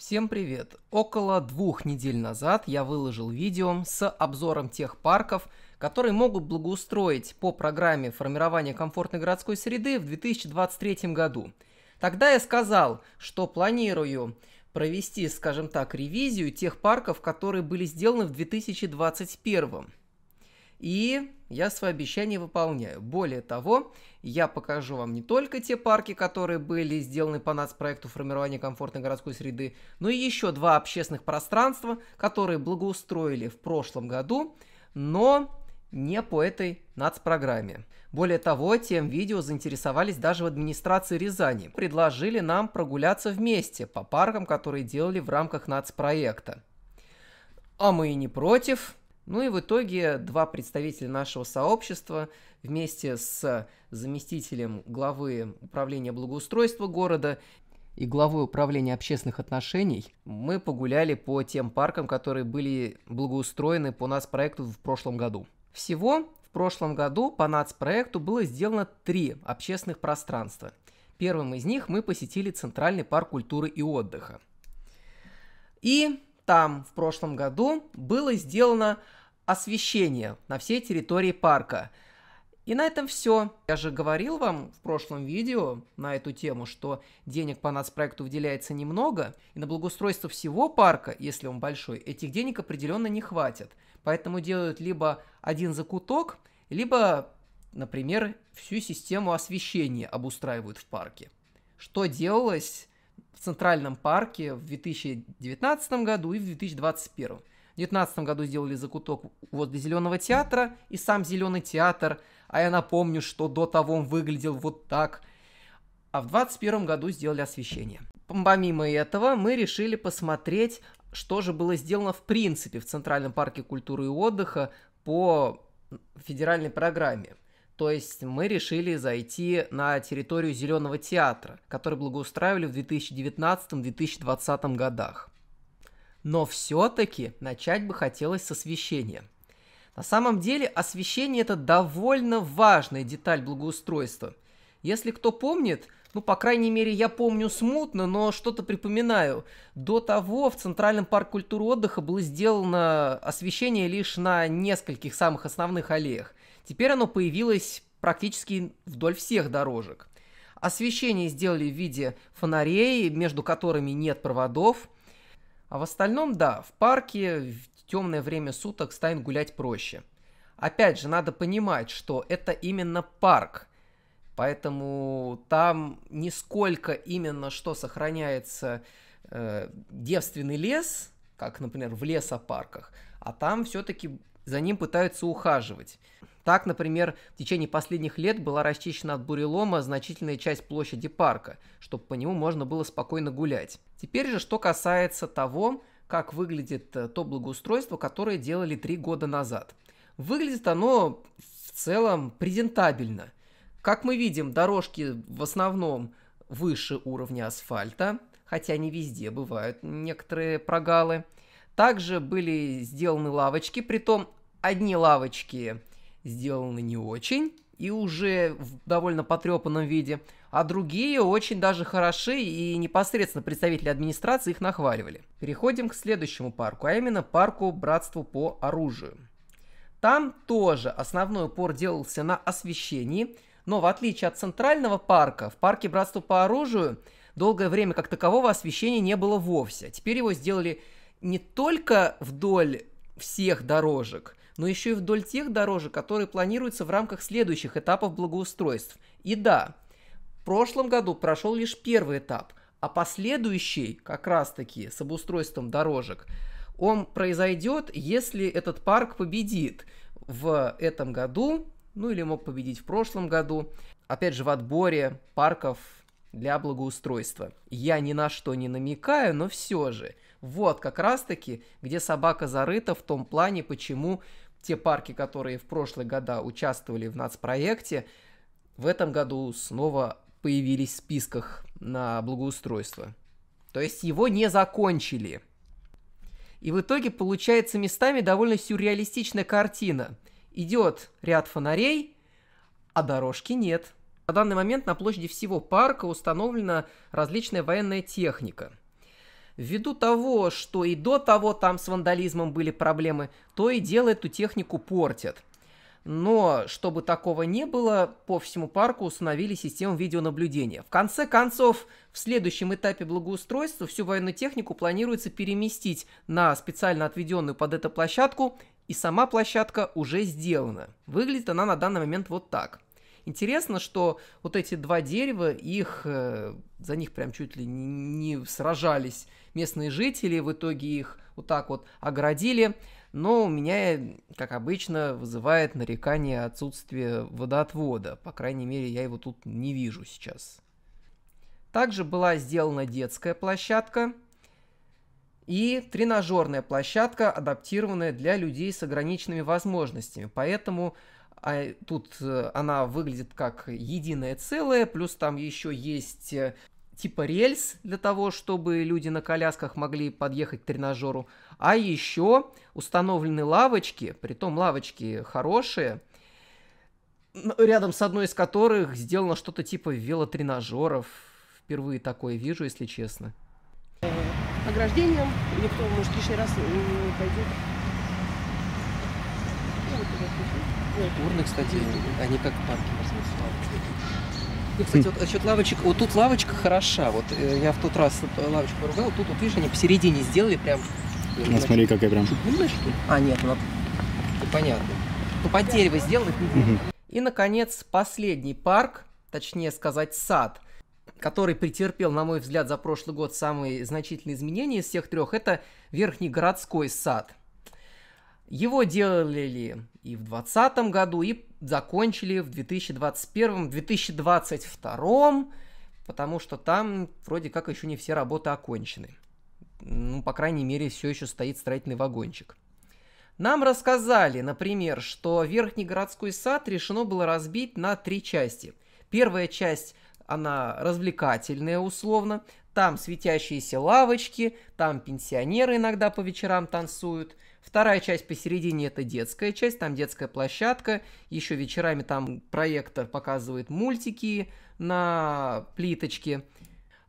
Всем привет! Около двух недель назад я выложил видео с обзором тех парков, которые могут благоустроить по программе формирования комфортной городской среды в 2023 году. Тогда я сказал, что планирую провести, скажем так, ревизию тех парков, которые были сделаны в 2021. И я свое обещание выполняю. Более того, я покажу вам не только те парки, которые были сделаны по нацпроекту формирования комфортной городской среды, но и еще два общественных пространства, которые благоустроили в прошлом году, но не по этой нацпрограмме. Более того, тем видео заинтересовались даже в администрации Рязани. Предложили нам прогуляться вместе по паркам, которые делали в рамках нацпроекта. А мы и не против. Ну и в итоге два представителя нашего сообщества вместе с заместителем главы управления благоустройства города и главой управления общественных отношений мы погуляли по тем паркам, которые были благоустроены по нас проекту в прошлом году. Всего в прошлом году по нацпроекту было сделано три общественных пространства. Первым из них мы посетили Центральный парк культуры и отдыха. И там в прошлом году было сделано освещение на всей территории парка. И на этом все. Я же говорил вам в прошлом видео на эту тему, что денег по нацпроекту выделяется немного, и на благоустройство всего парка, если он большой, этих денег определенно не хватит. Поэтому делают либо один закуток, либо, например, всю систему освещения обустраивают в парке. Что делалось в Центральном парке в 2019 году и в 2021. 19 году сделали закуток возле Зеленого театра и сам Зеленый театр. А я напомню, что до того он выглядел вот так. А в 21 году сделали освещение. Помимо этого, мы решили посмотреть, что же было сделано в принципе в Центральном парке культуры и отдыха по федеральной программе. То есть мы решили зайти на территорию Зеленого театра, который благоустраивали в 2019-2020 годах. Но все-таки начать бы хотелось с освещения. На самом деле освещение это довольно важная деталь благоустройства. Если кто помнит, ну, по крайней мере, я помню смутно, но что-то припоминаю. До того в Центральном парке культуры отдыха было сделано освещение лишь на нескольких самых основных аллеях. Теперь оно появилось практически вдоль всех дорожек. Освещение сделали в виде фонарей, между которыми нет проводов – а в остальном, да, в парке в темное время суток станет гулять проще. Опять же, надо понимать, что это именно парк. Поэтому там не сколько именно что сохраняется э, девственный лес, как, например, в лесопарках, а там все-таки за ним пытаются ухаживать. Так, например, в течение последних лет была расчищена от бурелома значительная часть площади парка, чтобы по нему можно было спокойно гулять. Теперь же, что касается того, как выглядит э, то благоустройство, которое делали три года назад. Выглядит оно в целом презентабельно. Как мы видим, дорожки в основном выше уровня асфальта, хотя не везде бывают некоторые прогалы. Также были сделаны лавочки, при том одни лавочки сделаны не очень и уже в довольно потрепанном виде, а другие очень даже хороши и непосредственно представители администрации их нахваливали. Переходим к следующему парку, а именно парку Братству по оружию. Там тоже основной упор делался на освещении, но в отличие от центрального парка, в парке братству по оружию долгое время как такового освещения не было вовсе. Теперь его сделали не только вдоль всех дорожек, но еще и вдоль тех дорожек, которые планируются в рамках следующих этапов благоустройств. И да, в прошлом году прошел лишь первый этап, а последующий, как раз таки, с обустройством дорожек, он произойдет, если этот парк победит в этом году, ну или мог победить в прошлом году, опять же в отборе парков для благоустройства. Я ни на что не намекаю, но все же. Вот как раз таки, где собака зарыта в том плане, почему те парки, которые в прошлые года участвовали в нацпроекте, в этом году снова появились в списках на благоустройство. То есть его не закончили. И в итоге получается местами довольно сюрреалистичная картина. Идет ряд фонарей, а дорожки нет. На данный момент на площади всего парка установлена различная военная техника – Ввиду того, что и до того там с вандализмом были проблемы, то и дело эту технику портят. Но, чтобы такого не было, по всему парку установили систему видеонаблюдения. В конце концов, в следующем этапе благоустройства всю военную технику планируется переместить на специально отведенную под эту площадку, и сама площадка уже сделана. Выглядит она на данный момент вот так – Интересно, что вот эти два дерева, их э, за них прям чуть ли не сражались местные жители, в итоге их вот так вот оградили. Но у меня, э, как обычно, вызывает нарекание отсутствие водоотвода. По крайней мере, я его тут не вижу сейчас. Также была сделана детская площадка и тренажерная площадка, адаптированная для людей с ограниченными возможностями. Поэтому а тут э, она выглядит как единое целое, плюс там еще есть э, типа рельс для того, чтобы люди на колясках могли подъехать к тренажеру, а еще установлены лавочки, притом лавочки хорошие, рядом с одной из которых сделано что-то типа велотренажеров. Впервые такое вижу, если честно. Ограждением э, никто, может, лишний раз не пойдет. Урны, кстати, они а как парки парке кстати, хм. вот насчет лавочек, вот тут лавочка хороша. Вот э, я в тот раз лавочку поругал, тут, вот видишь, они посередине сделали прям. Ну, а смотри, какая прям. Чугуночки? А, нет, ну, понятно. Ну, под дерево сделали. Угу. И, наконец, последний парк, точнее сказать, сад, который претерпел, на мой взгляд, за прошлый год самые значительные изменения из всех трех, это Верхний городской сад. Его делали и в 2020 году, и закончили в 2021-2022, потому что там вроде как еще не все работы окончены. Ну, по крайней мере, все еще стоит строительный вагончик. Нам рассказали, например, что Верхний городской сад решено было разбить на три части. Первая часть она развлекательная условно, там светящиеся лавочки, там пенсионеры иногда по вечерам танцуют. Вторая часть посередине это детская часть, там детская площадка, еще вечерами там проектор показывает мультики на плиточке.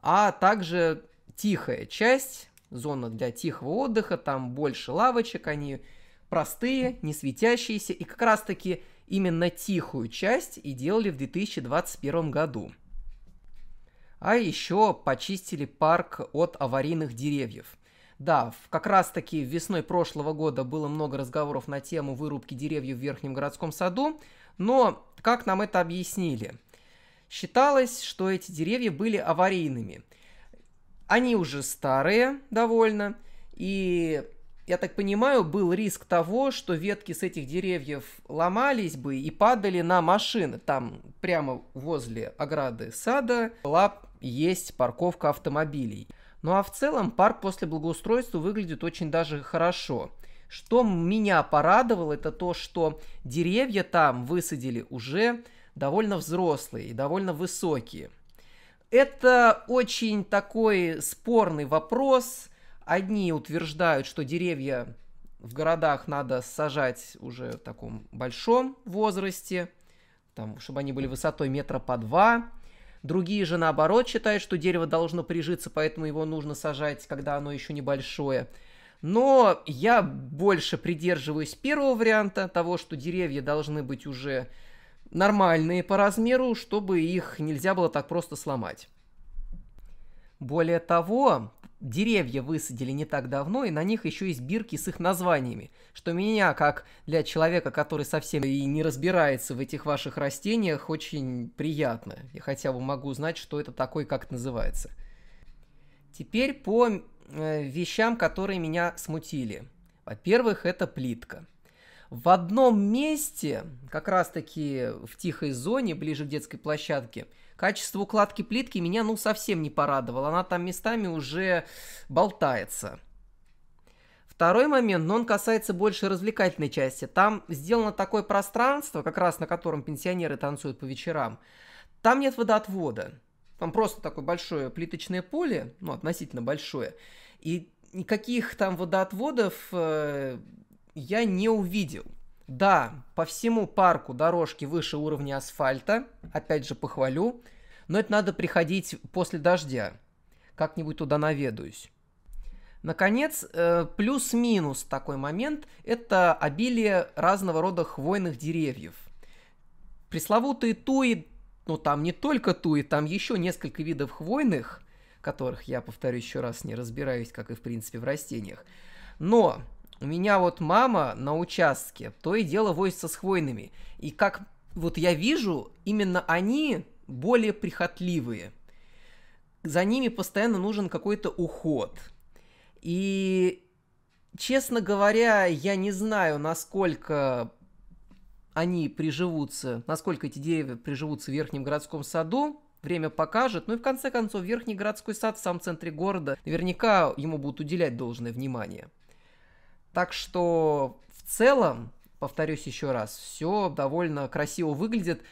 А также тихая часть, зона для тихого отдыха, там больше лавочек, они простые, не светящиеся, и как раз таки именно тихую часть и делали в 2021 году. А еще почистили парк от аварийных деревьев. Да, как раз-таки весной прошлого года было много разговоров на тему вырубки деревьев в Верхнем городском саду, но как нам это объяснили? Считалось, что эти деревья были аварийными. Они уже старые довольно, и, я так понимаю, был риск того, что ветки с этих деревьев ломались бы и падали на машины. Там прямо возле ограды сада была есть парковка автомобилей. Ну а в целом парк после благоустройства выглядит очень даже хорошо. Что меня порадовало, это то, что деревья там высадили уже довольно взрослые и довольно высокие. Это очень такой спорный вопрос. Одни утверждают, что деревья в городах надо сажать уже в таком большом возрасте, там, чтобы они были высотой метра по два. Другие же, наоборот, считают, что дерево должно прижиться, поэтому его нужно сажать, когда оно еще небольшое. Но я больше придерживаюсь первого варианта, того, что деревья должны быть уже нормальные по размеру, чтобы их нельзя было так просто сломать. Более того, деревья высадили не так давно, и на них еще есть бирки с их названиями, что меня, как для человека, который совсем и не разбирается в этих ваших растениях, очень приятно. Я хотя бы могу узнать, что это такое, как это называется. Теперь по э, вещам, которые меня смутили. Во-первых, это плитка. В одном месте, как раз-таки в тихой зоне, ближе к детской площадке, Качество укладки плитки меня ну совсем не порадовало, она там местами уже болтается. Второй момент, но он касается больше развлекательной части. Там сделано такое пространство, как раз на котором пенсионеры танцуют по вечерам. Там нет водоотвода. Там просто такое большое плиточное поле, ну, относительно большое. И никаких там водоотводов э, я не увидел. Да, по всему парку дорожки выше уровня асфальта, опять же похвалю, но это надо приходить после дождя. Как-нибудь туда наведаюсь. Наконец, э, плюс-минус такой момент – это обилие разного рода хвойных деревьев. Пресловутые туи, ну там не только туи, там еще несколько видов хвойных, которых я, повторю еще раз, не разбираюсь, как и в принципе в растениях. Но у меня вот мама на участке то и дело возится с хвойными. И как вот я вижу, именно они более прихотливые. За ними постоянно нужен какой-то уход. И, честно говоря, я не знаю, насколько они приживутся, насколько эти деревья приживутся в Верхнем городском саду, время покажет. Ну и в конце концов, Верхний городской сад в самом центре города, наверняка ему будут уделять должное внимание. Так что в целом, повторюсь еще раз, все довольно красиво выглядит.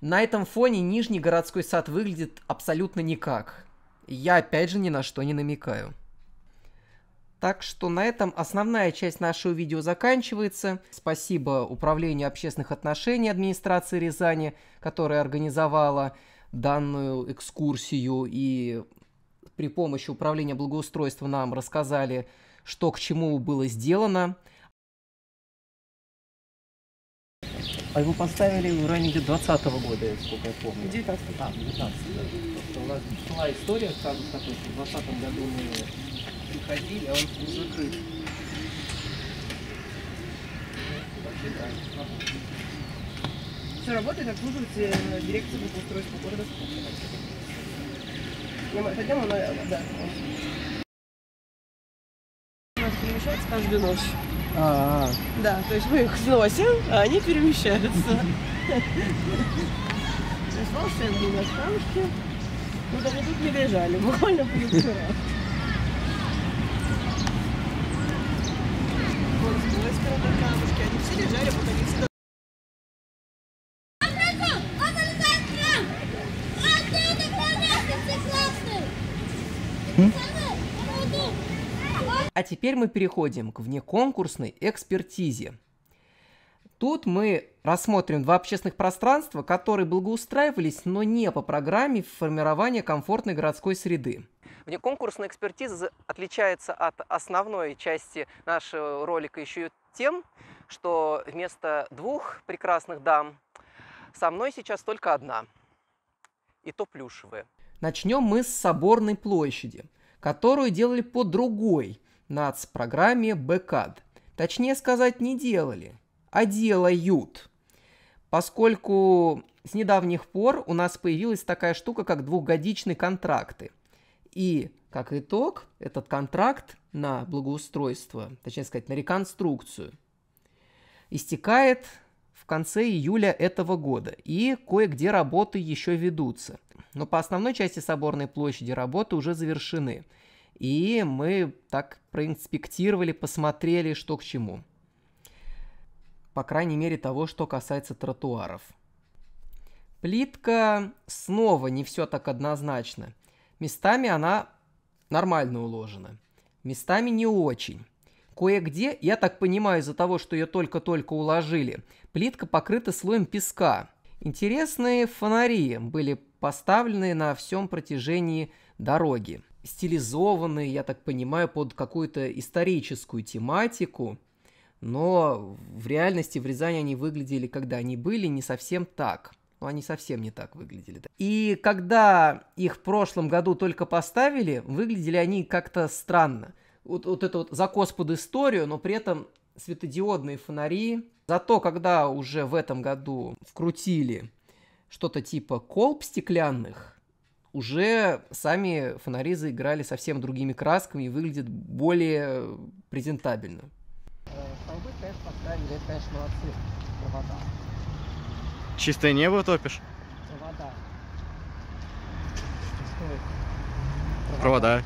На этом фоне Нижний городской сад выглядит абсолютно никак. Я опять же ни на что не намекаю. Так что на этом основная часть нашего видео заканчивается. Спасибо Управлению общественных отношений администрации Рязани, которая организовала данную экскурсию и при помощи Управления благоустройства нам рассказали что к чему было сделано. А его поставили в районе 20 -го года, сколько я помню. 19 -го. А, 19 да. у нас была история там в 20 году мы приходили, а он был закрыт. Все работает, обслуживается э, дирекция благоустройства города. Пойдем, она, да, перемещаются каждую ночь. А -а -а. Да, то есть мы их сносим, а они перемещаются. Остался я был на штамушке. Ну, даже тут не лежали, буквально позавчера. Вот, с камушки, они все лежали, вот они А теперь мы переходим к внеконкурсной экспертизе. Тут мы рассмотрим два общественных пространства, которые благоустраивались, но не по программе формирования комфортной городской среды. Внеконкурсная экспертиза отличается от основной части нашего ролика еще и тем, что вместо двух прекрасных дам со мной сейчас только одна, и то плюшевая. Начнем мы с Соборной площади, которую делали по другой нацпрограмме БКАД. Точнее сказать, не делали, а делают. Поскольку с недавних пор у нас появилась такая штука, как двухгодичные контракты. И, как итог, этот контракт на благоустройство, точнее сказать, на реконструкцию, истекает в конце июля этого года. И кое-где работы еще ведутся. Но по основной части соборной площади работы уже завершены. И мы так проинспектировали, посмотрели, что к чему. По крайней мере, того, что касается тротуаров. Плитка снова не все так однозначно. Местами она нормально уложена, местами не очень. Кое-где, я так понимаю, из-за того, что ее только-только уложили, плитка покрыта слоем песка. Интересные фонари были поставлены на всем протяжении дороги стилизованные, я так понимаю, под какую-то историческую тематику, но в реальности в Рязани они выглядели, когда они были, не совсем так. Ну, они совсем не так выглядели. И когда их в прошлом году только поставили, выглядели они как-то странно. Вот, вот это вот закос под историю, но при этом светодиодные фонари. Зато когда уже в этом году вкрутили что-то типа колб стеклянных, уже сами фонари заиграли совсем другими красками и выглядят более презентабельно. Столбы, конечно, поставили, это, конечно, молодцы. Провода. Чистое небо топишь? Провода. Провода. Провода.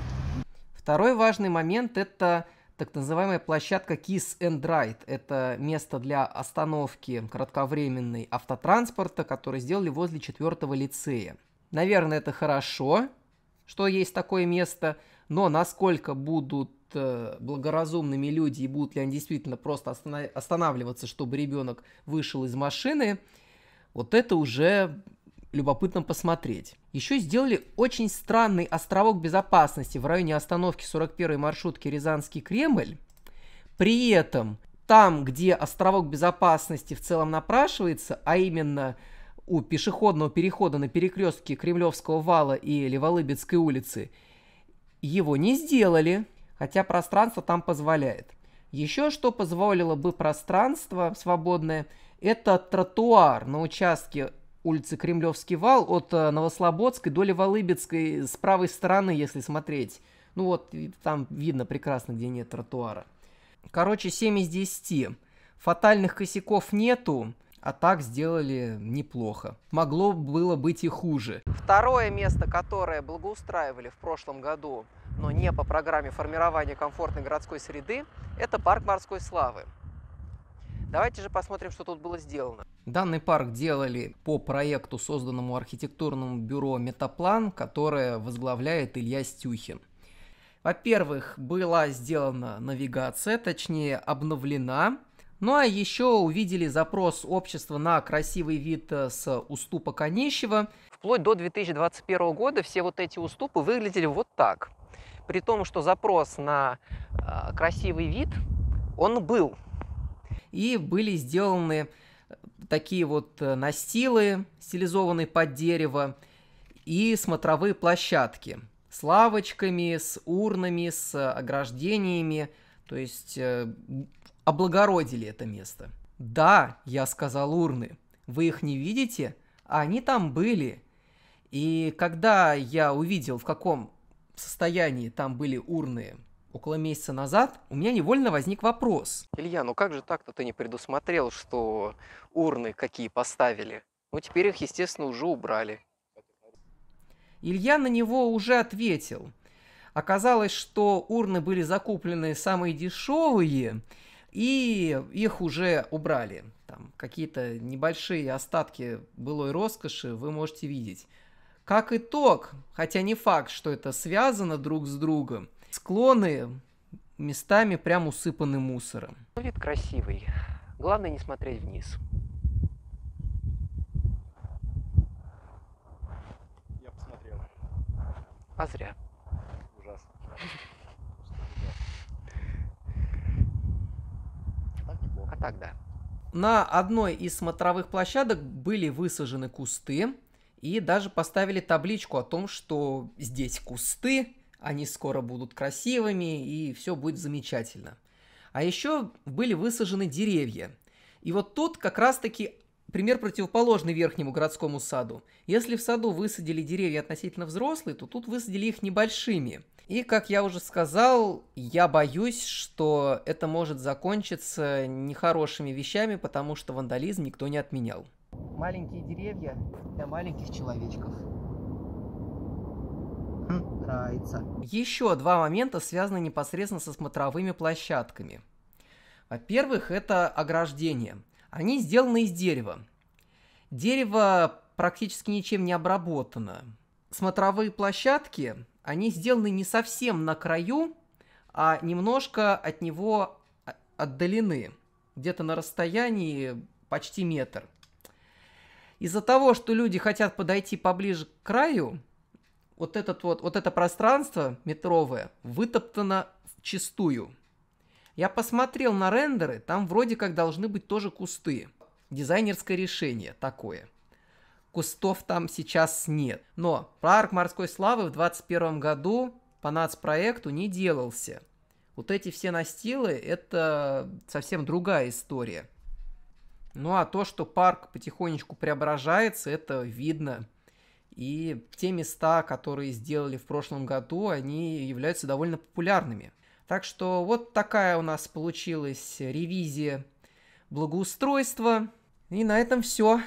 Второй важный момент – это так называемая площадка Kiss and Ride. Это место для остановки кратковременной автотранспорта, который сделали возле четвертого лицея. Наверное, это хорошо, что есть такое место, но насколько будут э, благоразумными люди и будут ли они действительно просто останавливаться, чтобы ребенок вышел из машины, вот это уже любопытно посмотреть. Еще сделали очень странный островок безопасности в районе остановки 41-й маршрутки Рязанский Кремль. При этом там, где островок безопасности в целом напрашивается, а именно у пешеходного перехода на перекрестке Кремлевского вала и Леволыбецкой улицы, его не сделали, хотя пространство там позволяет. Еще что позволило бы пространство свободное, это тротуар на участке улицы Кремлевский вал от э, Новослободской до Леволыбецкой с правой стороны, если смотреть. Ну вот, там видно прекрасно, где нет тротуара. Короче, 7 из 10. Фатальных косяков нету. А так сделали неплохо. Могло было быть и хуже. Второе место, которое благоустраивали в прошлом году, но не по программе формирования комфортной городской среды, это парк морской славы. Давайте же посмотрим, что тут было сделано. Данный парк делали по проекту, созданному архитектурному бюро «Метаплан», которое возглавляет Илья Стюхин. Во-первых, была сделана навигация, точнее обновлена ну а еще увидели запрос общества на красивый вид э, с уступа Онищева. Вплоть до 2021 года все вот эти уступы выглядели вот так. При том, что запрос на э, красивый вид, он был. И были сделаны э, такие вот э, настилы, стилизованные под дерево, и смотровые площадки с лавочками, с урнами, с ограждениями. То есть облагородили это место. Да, я сказал урны. Вы их не видите? они там были. И когда я увидел, в каком состоянии там были урны около месяца назад, у меня невольно возник вопрос. Илья, ну как же так-то ты не предусмотрел, что урны какие поставили? Ну теперь их, естественно, уже убрали. Илья на него уже ответил. Оказалось, что урны были закуплены самые дешевые, и их уже убрали. Там какие-то небольшие остатки былой роскоши вы можете видеть. Как итог, хотя не факт, что это связано друг с другом, склоны местами прям усыпаны мусором. Вид красивый. Главное не смотреть вниз. Я посмотрел. А зря. тогда. На одной из смотровых площадок были высажены кусты и даже поставили табличку о том, что здесь кусты, они скоро будут красивыми и все будет замечательно. А еще были высажены деревья. И вот тут как раз-таки пример противоположный верхнему городскому саду. Если в саду высадили деревья относительно взрослые, то тут высадили их небольшими. И, как я уже сказал, я боюсь, что это может закончиться нехорошими вещами, потому что вандализм никто не отменял. Маленькие деревья для маленьких человечков. Хм, нравится. Еще два момента связаны непосредственно со смотровыми площадками. Во-первых, это ограждение. Они сделаны из дерева. Дерево практически ничем не обработано. Смотровые площадки они сделаны не совсем на краю, а немножко от него а, отдалены, где-то на расстоянии почти метр. Из-за того, что люди хотят подойти поближе к краю, вот, этот вот, вот это пространство метровое вытоптано в чистую. Я посмотрел на рендеры, там вроде как должны быть тоже кусты. Дизайнерское решение такое – кустов там сейчас нет. Но парк морской славы в 2021 году по нацпроекту не делался. Вот эти все настилы – это совсем другая история. Ну а то, что парк потихонечку преображается, это видно. И те места, которые сделали в прошлом году, они являются довольно популярными. Так что вот такая у нас получилась ревизия благоустройства. И на этом все.